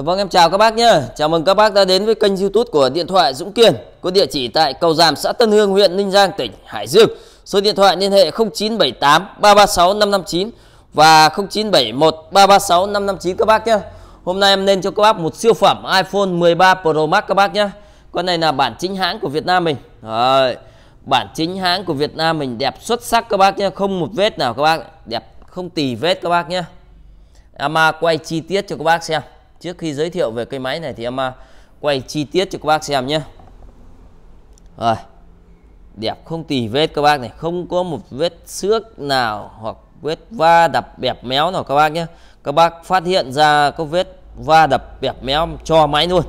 Dạ vâng em chào các bác nhé Chào mừng các bác đã đến với kênh youtube của Điện thoại Dũng Kiên Có địa chỉ tại cầu Giàm xã Tân Hương huyện Ninh Giang tỉnh Hải Dương Số điện thoại liên hệ 0978 336 559 và 0971 336 559 các bác nhé Hôm nay em lên cho các bác một siêu phẩm iPhone 13 Pro Max các bác nhé Con này là bản chính hãng của Việt Nam mình Rồi Bản chính hãng của Việt Nam mình đẹp xuất sắc các bác nhé Không một vết nào các bác Đẹp không tì vết các bác nhé Em à, quay chi tiết cho các bác xem trước khi giới thiệu về cây máy này thì em à, quay chi tiết cho các bác xem nhé rồi đẹp không tì vết các bác này không có một vết xước nào hoặc vết va đập bẹp méo nào các bác nhé các bác phát hiện ra có vết va đập bẹp méo cho máy luôn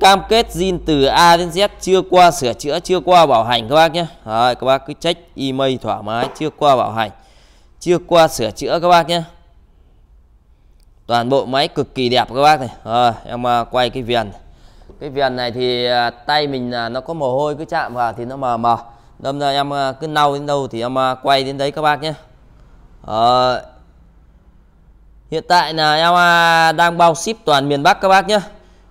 cam kết zin từ A đến Z chưa qua sửa chữa chưa qua bảo hành các bác nhé rồi các bác cứ check email thoải mái chưa qua bảo hành chưa qua sửa chữa các bác nhé toàn bộ máy cực kỳ đẹp các bác này ờ, à, em quay cái viền cái viền này thì à, tay mình à, nó có mồ hôi cứ chạm vào thì nó mờ mờ đâm ra em à, cứ nâu đến đâu thì em quay đến đấy các bác nhé à, hiện tại là em đang bao ship toàn miền Bắc các bác nhé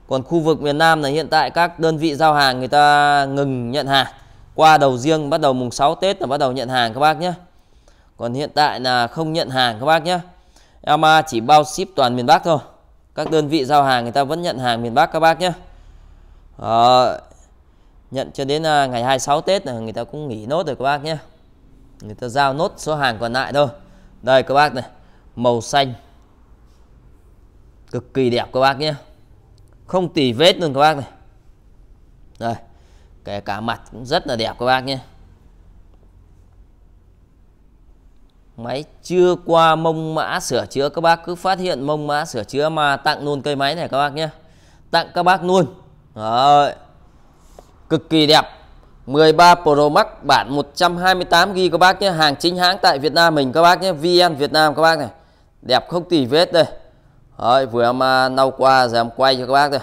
còn khu vực miền Nam này hiện tại các đơn vị giao hàng người ta ngừng nhận hàng qua đầu riêng bắt đầu mùng 6 Tết là bắt đầu nhận hàng các bác nhé còn hiện tại là không nhận hàng các bác nhé Elma chỉ bao ship toàn miền Bắc thôi các đơn vị giao hàng người ta vẫn nhận hàng miền Bắc các bác nhé à, nhận cho đến à, ngày 26 Tết là người ta cũng nghỉ nốt rồi các bác nhé người ta giao nốt số hàng còn lại thôi đây các bác này màu xanh cực kỳ đẹp các bác nhé không tỉ vết luôn các bác này đây kể cả mặt cũng rất là đẹp các bác nhé máy chưa qua mông mã sửa chữa các bác cứ phát hiện mông mã sửa chữa mà tặng luôn cây máy này các bác nhé tặng các bác luôn Đấy. cực kỳ đẹp 13 Pro Max bản 128GB các bác nhé hàng chính hãng tại Việt Nam mình các bác nhé VN Việt Nam các bác này đẹp không tỉ vết đây Đấy, vừa mà nâu qua giờ em quay cho các bác đây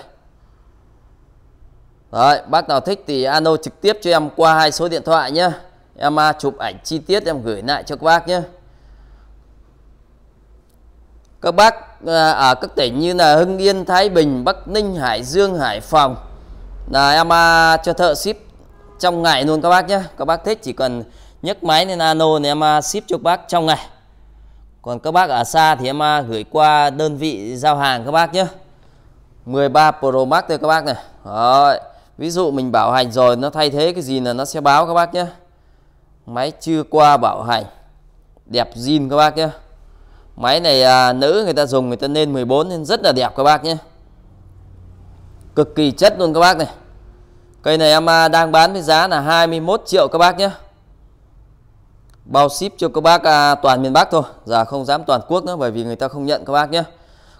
Đấy, bác nào thích thì alo trực tiếp cho em qua hai số điện thoại nhé em à, chụp ảnh chi tiết em gửi lại cho các bác nhé các bác à, ở các tỉnh như là Hưng Yên, Thái Bình, Bắc Ninh, Hải Dương, Hải Phòng là em à, cho thợ ship trong ngày luôn các bác nhé các bác thích chỉ cần nhấc máy lên nano thì em à, ship cho các bác trong ngày còn các bác ở xa thì em gửi qua đơn vị giao hàng các bác nhé 13 Pro Max thôi các bác này Rồi. ví dụ mình bảo hành rồi nó thay thế cái gì là nó sẽ báo các bác nhé máy chưa qua bảo hành đẹp zin các bác nhé máy này à, nữ người ta dùng người ta nên 14 nên rất là đẹp các bác nhé cực kỳ chất luôn các bác này cây này em đang bán với giá là 21 triệu các bác nhé bao ship cho các bác à, toàn miền Bắc thôi giờ không dám toàn quốc nữa bởi vì người ta không nhận các bác nhé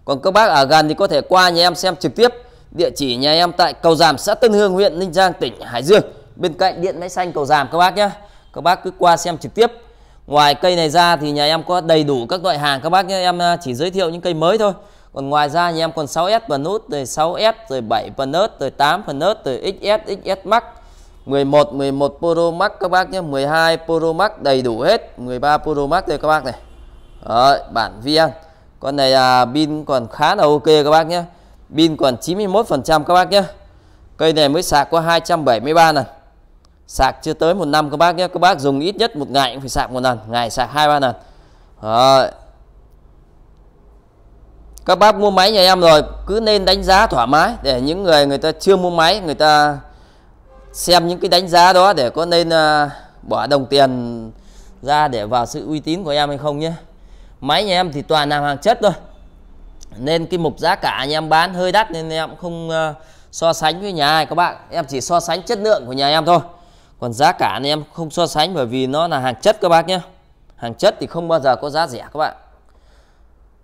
còn các bác ở gần thì có thể qua nhà em xem trực tiếp địa chỉ nhà em tại cầu Giàm xã Tân Hương huyện Ninh Giang tỉnh Hải Dương bên cạnh điện máy xanh cầu Giàm các bác nhé các bác cứ qua xem trực tiếp Ngoài cây này ra thì nhà em có đầy đủ các loại hàng các bác nhé. Em à, chỉ giới thiệu những cây mới thôi. Còn ngoài ra nhà em còn 6S và nút rồi 6S rồi 7 phần nốt rồi 8 phần nốt rồi XS, XS Max 11, 11 Pro Max các bác nhé 12 Pro Max đầy đủ hết 13 Pro Max đây các bác này Đấy, bản VN Con này à, pin còn khá là ok các bác nhé Pin còn 91% các bác nhé Cây này mới sạc có 273 lần sạc chưa tới một năm các bác nhé các bác dùng ít nhất một ngày cũng phải sạc một lần ngày sạc hai ba lần Đấy. các bác mua máy nhà em rồi cứ nên đánh giá thoải mái để những người người ta chưa mua máy người ta xem những cái đánh giá đó để có nên uh, bỏ đồng tiền ra để vào sự uy tín của em hay không nhé máy nhà em thì toàn làm hàng chất thôi nên cái mục giá cả anh em bán hơi đắt nên em không uh, so sánh với nhà ai các bạn em chỉ so sánh chất lượng của nhà em thôi còn giá cả anh em không so sánh bởi vì nó là hàng chất các bác nhé hàng chất thì không bao giờ có giá rẻ các bạn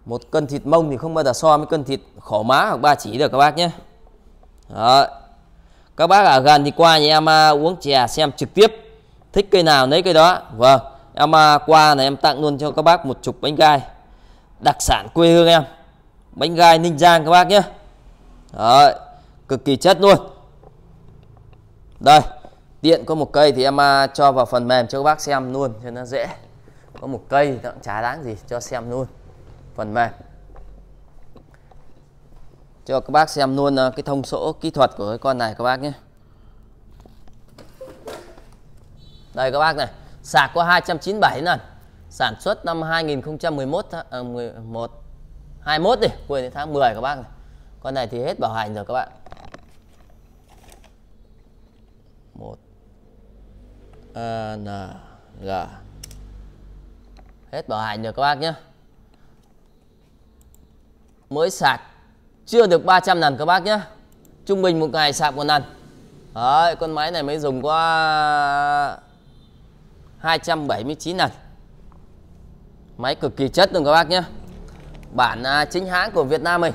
một cân thịt mông thì không bao giờ so với cân thịt khổ má hoặc ba chỉ được các bác nhé Đó. các bác ở gần thì qua nhà em à, uống chè xem trực tiếp thích cây nào lấy cây đó vâng em à, qua này em tặng luôn cho các bác một chục bánh gai đặc sản quê hương em bánh gai ninh giang các bác nhé Đó. cực kỳ chất luôn đây tiện có một cây thì em à, cho vào phần mềm cho các bác xem luôn cho nó dễ có một cây thì cũng chả đáng gì cho xem luôn phần mềm cho các bác xem luôn à, cái thông số kỹ thuật của cái con này các bác nhé đây các bác này sạc có 297 lần sản xuất năm 2011 à, 11 à, 21 đi cuối tháng 10 các bác này con này thì hết bảo hành rồi các bạn một A N G hết bảo hành rồi các bác nhé mới sạc chưa được 300 lần các bác nhé trung bình một ngày sạc một lần Đấy, con máy này mới dùng có 279 lần máy cực kỳ chất luôn các bác nhé bản à, chính hãng của Việt Nam mình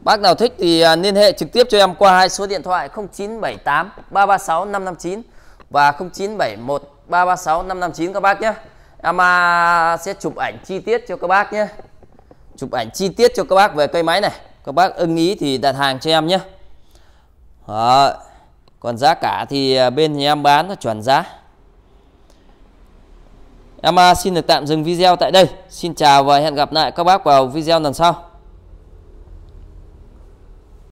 Bác nào thích thì à, liên hệ trực tiếp cho em qua hai số điện thoại 0978 336 559 và 0971 336 559 các bác nhé em sẽ chụp ảnh chi tiết cho các bác nhé chụp ảnh chi tiết cho các bác về cây máy này các bác ưng ý thì đặt hàng cho em nhé Đó. còn giá cả thì à, bên nhà em bán là chuẩn giá em xin được tạm dừng video tại đây xin chào và hẹn gặp lại các bác vào video lần sau